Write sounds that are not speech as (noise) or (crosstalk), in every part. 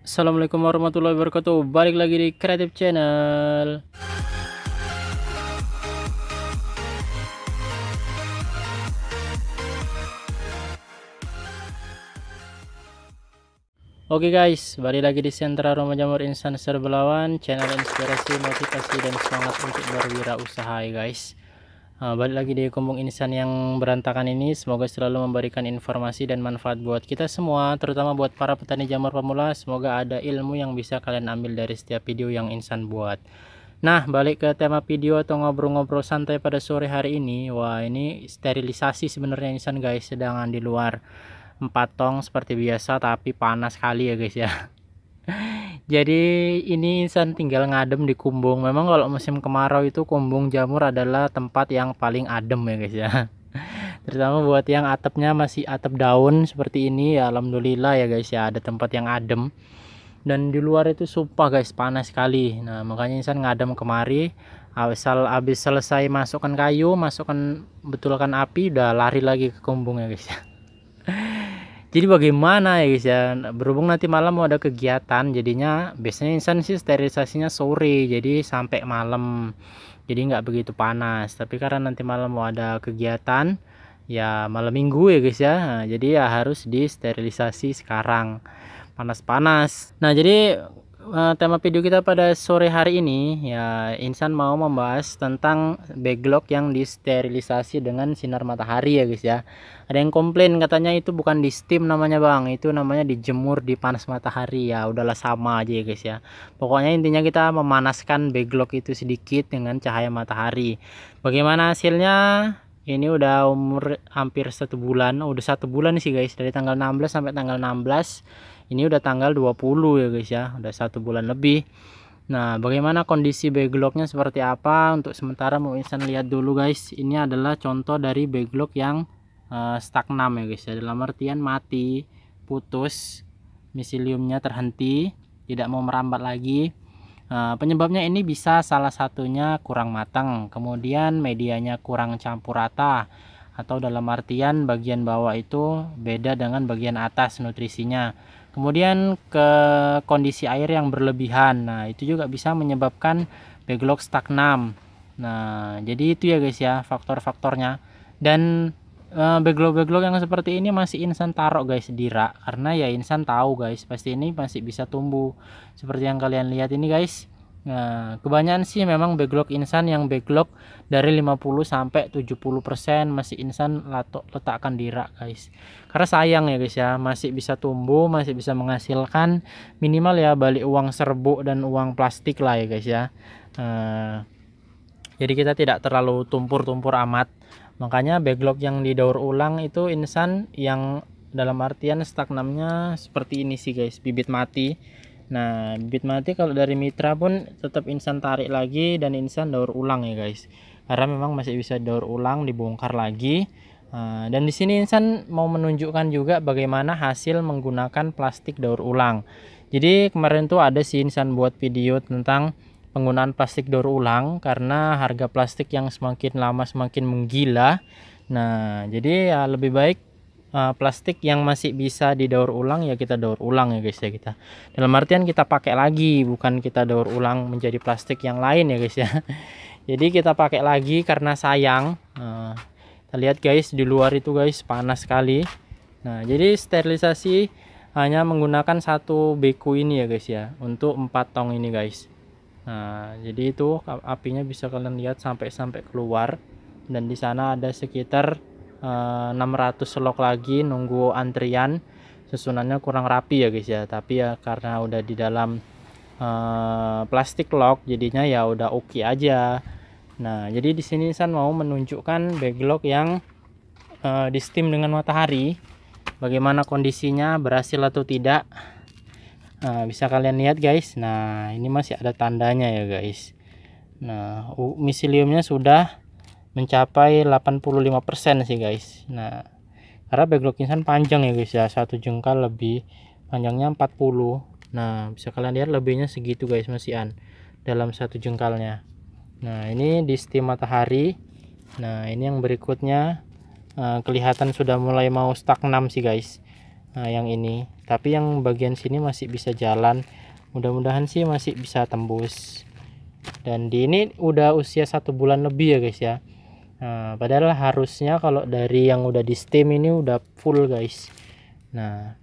Assalamualaikum warahmatullahi wabarakatuh Balik lagi di kreatif Channel Oke okay guys, balik lagi di sentra rumah Jamur Insan Serbelawan Channel inspirasi, motivasi, dan semangat untuk berwirausaha ya guys Nah, balik lagi di Kumbung Insan yang berantakan ini, semoga selalu memberikan informasi dan manfaat buat kita semua, terutama buat para petani jamur pemula. Semoga ada ilmu yang bisa kalian ambil dari setiap video yang Insan buat. Nah, balik ke tema video atau ngobrol-ngobrol santai pada sore hari ini. Wah, ini sterilisasi sebenarnya Insan guys, sedangkan di luar empat tong seperti biasa tapi panas sekali ya guys ya. (laughs) Jadi ini Insan tinggal ngadem di Kumbung. Memang kalau musim kemarau itu Kumbung Jamur adalah tempat yang paling adem ya guys ya. (laughs) Terutama buat yang atapnya masih atap daun seperti ini ya alhamdulillah ya guys ya ada tempat yang adem. Dan di luar itu sumpah guys panas sekali. Nah, makanya Insan ngadem kemari. Asal habis selesai masukkan kayu, masukkan betulkan api udah lari lagi ke Kumbung ya guys ya jadi bagaimana ya guys ya berhubung nanti malam mau ada kegiatan jadinya biasanya insan sih sterilisasinya sore jadi sampai malam jadi nggak begitu panas tapi karena nanti malam mau ada kegiatan ya malam minggu ya guys ya jadi ya harus di sterilisasi sekarang panas-panas nah jadi uh, tema video kita pada sore hari ini ya Insan mau membahas tentang backlog yang disterilisasi dengan sinar matahari ya guys ya. Ada yang komplain katanya itu bukan di steam namanya Bang, itu namanya dijemur di panas matahari ya. Udahlah sama aja ya guys ya. Pokoknya intinya kita memanaskan backlog itu sedikit dengan cahaya matahari. Bagaimana hasilnya? Ini udah umur hampir satu bulan, udah satu bulan sih guys dari tanggal 16 sampai tanggal 16 ini udah tanggal 20 ya guys ya udah satu bulan lebih Nah, bagaimana kondisi backlognya seperti apa? Untuk sementara mau insan lihat dulu guys. Ini adalah contoh dari backlog yang uh, eh, stagnam ya guys. Ya. Dalam artian mati, putus, misiliumnya terhenti, tidak mau merambat lagi. Uh, penyebabnya ini bisa salah satunya kurang matang, kemudian medianya kurang campur rata atau dalam artian bagian bawah itu beda dengan bagian atas nutrisinya Kemudian ke kondisi air yang berlebihan. Nah, itu juga bisa menyebabkan backlog stagnam. Nah, jadi itu ya guys ya faktor-faktornya. Dan eh, backlog-backlog yang seperti ini masih insan taruh guys di rak karena ya insan tahu guys pasti ini masih bisa tumbuh seperti yang kalian lihat ini guys Nah, kebanyakan sih memang backlog insan yang backlog dari 50 sampai 70% masih insan letakkan di rak, guys. Karena sayang ya, guys ya, masih bisa tumbuh, masih bisa menghasilkan minimal ya balik uang serbuk dan uang plastik lah ya, guys ya. Uh, jadi kita tidak terlalu tumpur-tumpur amat. Makanya backlog yang didaur ulang itu insan yang dalam artian stagnamnya seperti ini sih, guys, bibit mati Nah, bibit mati kalau dari mitra pun tetap insan tarik lagi dan insan daur ulang ya guys. Karena memang masih bisa daur ulang, dibongkar lagi. Ah, dan di sini insan mau menunjukkan juga bagaimana hasil menggunakan plastik daur ulang. Jadi kemarin tuh ada si insan buat video tentang penggunaan plastik daur ulang karena harga plastik yang semakin lama semakin menggila. Nah, jadi ya lebih baik uh, plastik yang masih bisa didaur ulang ya kita daur ulang ya guys ya kita dalam artian kita pakai lagi bukan kita daur ulang menjadi plastik yang lain ya guys ya (laughs) jadi kita pakai lagi karena sayang nah, lihat guys di luar itu guys panas sekali nah jadi sterilisasi hanya menggunakan satu beku ini ya guys ya untuk empat tong ini guys nah jadi itu apinya bisa kalian lihat sampai-sampai keluar dan di sana ada sekitar 600 eh, selok lagi nunggu antrian susunannya kurang rapi ya guys ya tapi ya karena udah di dalam uh, plastik lock jadinya ya udah oke okay aja nah jadi di sini San mau menunjukkan backlog yang uh, di steam dengan matahari bagaimana kondisinya berhasil atau tidak uh, bisa kalian lihat guys nah ini masih ada tandanya ya guys nah misiliumnya sudah mencapai 85% sih guys nah karena backlog insan panjang ya guys ya satu jengkal lebih panjangnya 40 nah bisa kalian lihat lebihnya segitu guys mesian dalam satu jengkalnya nah ini di steam matahari nah ini yang berikutnya uh, kelihatan sudah mulai mau stuck 6 sih guys nah yang ini tapi yang bagian sini masih bisa jalan mudah-mudahan sih masih bisa tembus dan di ini udah usia satu bulan lebih ya guys ya Nah, padahal harusnya kalau dari yang udah di steam ini udah full guys. Nah,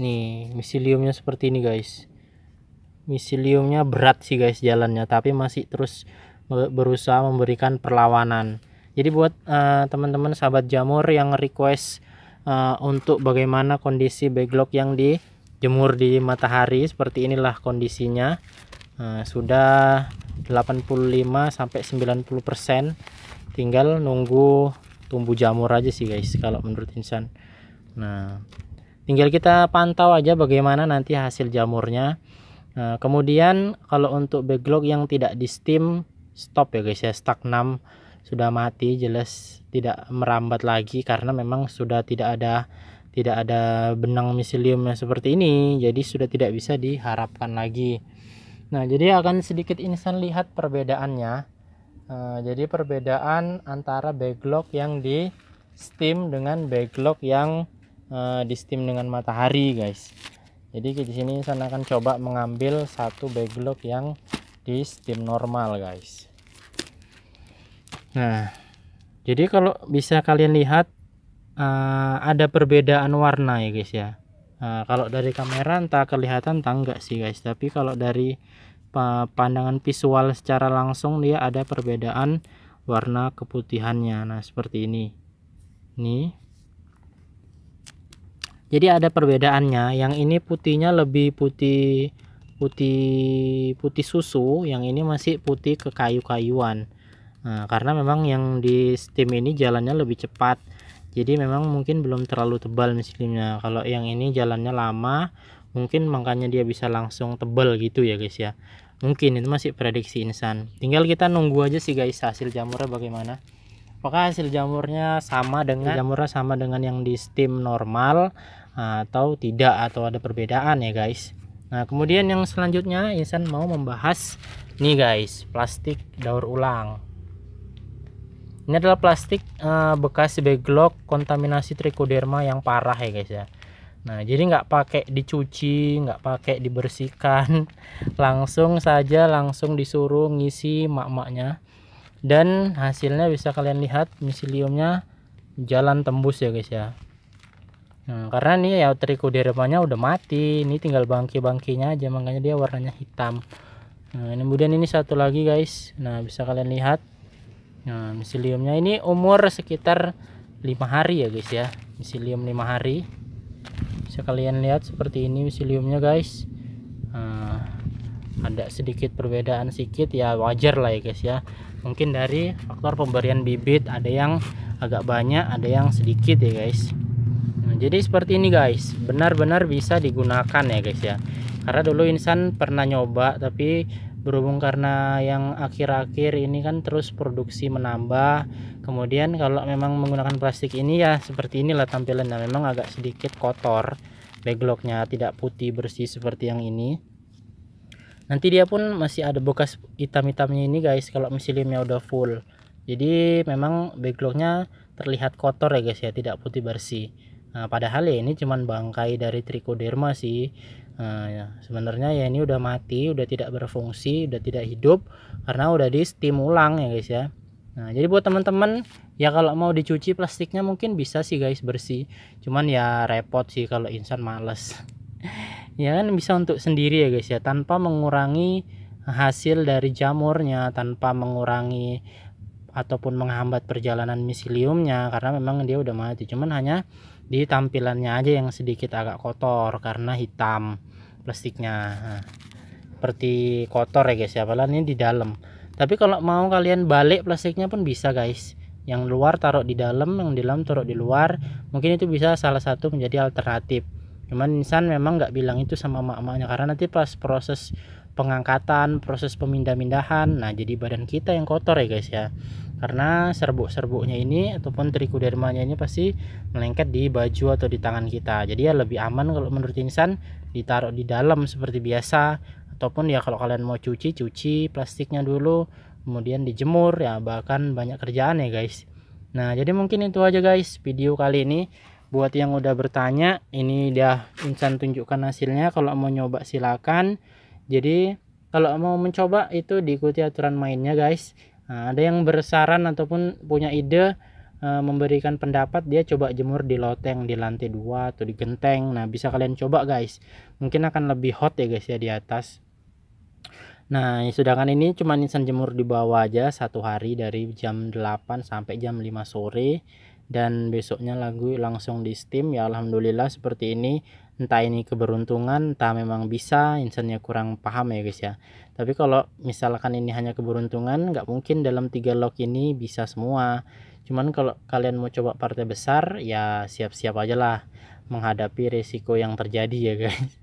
nih misiliumnya seperti ini guys. Misiliumnya berat sih guys jalannya, tapi masih terus berusaha memberikan perlawanan. Jadi buat eh, teman-teman uh, sahabat jamur yang request uh, untuk bagaimana kondisi backlog yang dijemur di matahari seperti inilah kondisinya nah, sudah 85 sampai 90% tinggal nunggu tumbuh jamur aja sih guys kalau menurut insan nah tinggal kita pantau aja bagaimana nanti hasil jamurnya nah, kemudian kalau untuk backlog yang tidak di steam stop ya guys ya 6 sudah mati jelas tidak merambat lagi karena memang sudah tidak ada tidak ada benang misiliumnya seperti ini jadi sudah tidak bisa diharapkan lagi Nah, jadi akan sedikit insan lihat perbedaannya. Uh, jadi perbedaan antara backlog yang di Steam dengan backlog yang uh, di Steam dengan Matahari, guys. Jadi di sini insan akan coba mengambil satu backlog yang di Steam normal, guys. Nah, jadi kalau bisa kalian lihat uh, ada perbedaan warna ya, guys ya. Nah, kalau dari kamera entah kelihatan entah enggak sih guys, tapi kalau dari pandangan visual secara langsung dia ada perbedaan warna keputihannya. Nah, seperti ini. Nih. Jadi ada perbedaannya. Yang ini putihnya lebih putih putih putih susu, yang ini masih putih ke kayu-kayuan. Nah, karena memang yang di steam ini jalannya lebih cepat jadi memang mungkin belum terlalu tebal muslimnya kalau yang ini jalannya lama mungkin makanya dia bisa langsung tebal gitu ya guys ya mungkin itu masih prediksi insan tinggal kita nunggu aja sih guys hasil jamurnya bagaimana apakah hasil jamurnya sama dengan jamurnya sama dengan yang di steam normal atau tidak atau ada perbedaan ya guys nah kemudian yang selanjutnya insan mau membahas nih guys plastik daur ulang ini adalah plastik uh, bekas beglok kontaminasi trichoderma yang parah ya guys ya nah jadi nggak pakai dicuci nggak pakai dibersihkan (laughs) langsung saja langsung disuruh ngisi mak-maknya dan hasilnya bisa kalian lihat misiliumnya jalan tembus ya guys ya nah, karena nih ya trichodermanya udah mati ini tinggal bangki-bangkinya aja makanya dia warnanya hitam nah kemudian ini satu lagi guys nah bisa kalian lihat Nah, misiliumnya ini umur sekitar lima hari ya guys ya. misilium lima hari. Bisa kalian lihat seperti ini misiliumnya guys. Nah, ada sedikit perbedaan sedikit ya wajar lah ya guys ya. Mungkin dari faktor pemberian bibit ada yang agak banyak, ada yang sedikit ya guys. Nah, jadi seperti ini guys. Benar-benar bisa digunakan ya guys ya. Karena dulu insan pernah nyoba tapi berhubung karena yang akhir-akhir ini kan terus produksi menambah kemudian kalau memang menggunakan plastik ini ya seperti inilah tampilannya memang agak sedikit kotor backlognya tidak putih bersih seperti yang ini nanti dia pun masih ada bekas hitam-hitamnya ini guys kalau misilimnya udah full jadi memang backlognya terlihat kotor ya guys ya tidak putih bersih Nah, padahal ya ini cuman bangkai dari trichoderma sih. Nah, ya sebenarnya ya ini udah mati, udah tidak berfungsi, udah tidak hidup karena udah di steam ulang ya guys ya. Nah, jadi buat teman-teman ya kalau mau dicuci plastiknya mungkin bisa sih guys bersih. Cuman ya repot sih kalau insan males. (laughs) ya kan bisa untuk sendiri ya guys ya tanpa mengurangi hasil dari jamurnya, tanpa mengurangi ataupun menghambat perjalanan misiliumnya karena memang dia udah mati. Cuman hanya di tampilannya aja yang sedikit agak kotor karena hitam plastiknya nah, seperti kotor ya guys ya apalagi ini di dalam tapi kalau mau kalian balik plastiknya pun bisa guys yang luar taruh di dalam yang di dalam taruh di luar mungkin itu bisa salah satu menjadi alternatif cuman insan memang nggak bilang itu sama mak-maknya karena nanti pas proses pengangkatan proses pemindah-mindahan nah jadi badan kita yang kotor ya guys ya karena serbuk-serbuknya ini ataupun trikodermanya ini pasti melengket di baju atau di tangan kita jadi ya lebih aman kalau menurut insan ditaruh di dalam seperti biasa ataupun ya kalau kalian mau cuci cuci plastiknya dulu kemudian dijemur ya bahkan banyak kerjaan ya guys nah jadi mungkin itu aja guys video kali ini buat yang udah bertanya ini dia insan tunjukkan hasilnya kalau mau nyoba silakan jadi kalau mau mencoba itu diikuti aturan mainnya guys Nah, ada yang bersaran ataupun punya ide e, memberikan pendapat dia coba jemur di loteng di lantai dua atau di genteng. Nah, bisa kalian coba guys. Mungkin akan lebih hot ya guys ya di atas. Nah, sedangkan ini cuma insan jemur di bawah aja satu hari dari jam 8 sampai jam 5 sore dan besoknya lagu langsung di steam ya alhamdulillah seperti ini entah ini keberuntungan entah memang bisa insannya kurang paham ya guys ya tapi kalau misalkan ini hanya keberuntungan nggak mungkin dalam tiga lock ini bisa semua cuman kalau kalian mau coba partai besar ya siap-siap aja lah menghadapi resiko yang terjadi ya guys (laughs)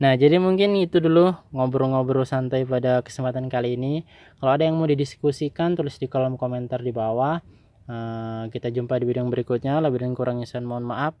Nah, jadi mungkin itu dulu ngobrol-ngobrol santai pada kesempatan kali ini. Kalau ada yang mau didiskusikan, tulis di kolom komentar di bawah. Eh, kita jumpa di bidang berikutnya. Lebih dan kurangnya saya mohon maaf.